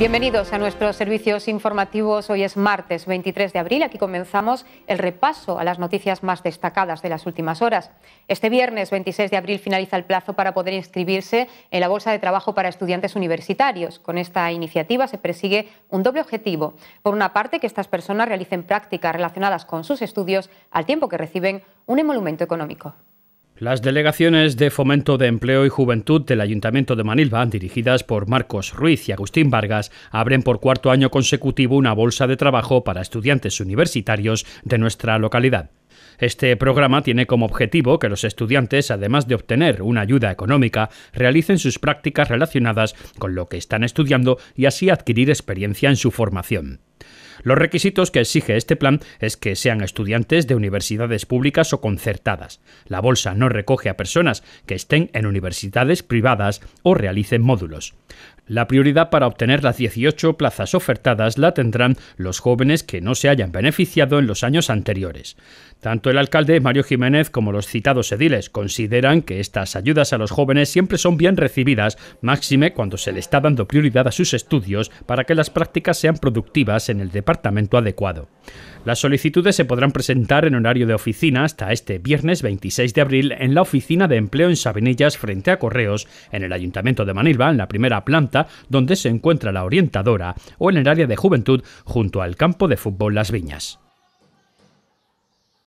Bienvenidos a nuestros servicios informativos. Hoy es martes 23 de abril. Aquí comenzamos el repaso a las noticias más destacadas de las últimas horas. Este viernes 26 de abril finaliza el plazo para poder inscribirse en la Bolsa de Trabajo para Estudiantes Universitarios. Con esta iniciativa se persigue un doble objetivo. Por una parte, que estas personas realicen prácticas relacionadas con sus estudios al tiempo que reciben un emolumento económico. Las delegaciones de Fomento de Empleo y Juventud del Ayuntamiento de Manilva, dirigidas por Marcos Ruiz y Agustín Vargas, abren por cuarto año consecutivo una bolsa de trabajo para estudiantes universitarios de nuestra localidad. Este programa tiene como objetivo que los estudiantes, además de obtener una ayuda económica, realicen sus prácticas relacionadas con lo que están estudiando y así adquirir experiencia en su formación. Los requisitos que exige este plan es que sean estudiantes de universidades públicas o concertadas. La bolsa no recoge a personas que estén en universidades privadas o realicen módulos. La prioridad para obtener las 18 plazas ofertadas la tendrán los jóvenes que no se hayan beneficiado en los años anteriores. Tanto el alcalde Mario Jiménez como los citados ediles consideran que estas ayudas a los jóvenes siempre son bien recibidas, máxime cuando se le está dando prioridad a sus estudios para que las prácticas sean productivas en el departamento adecuado. Las solicitudes se podrán presentar en horario de oficina hasta este viernes 26 de abril en la oficina de empleo en Sabinillas frente a Correos, en el Ayuntamiento de Manilva, en la primera planta donde se encuentra la orientadora o en el área de juventud junto al campo de fútbol Las Viñas.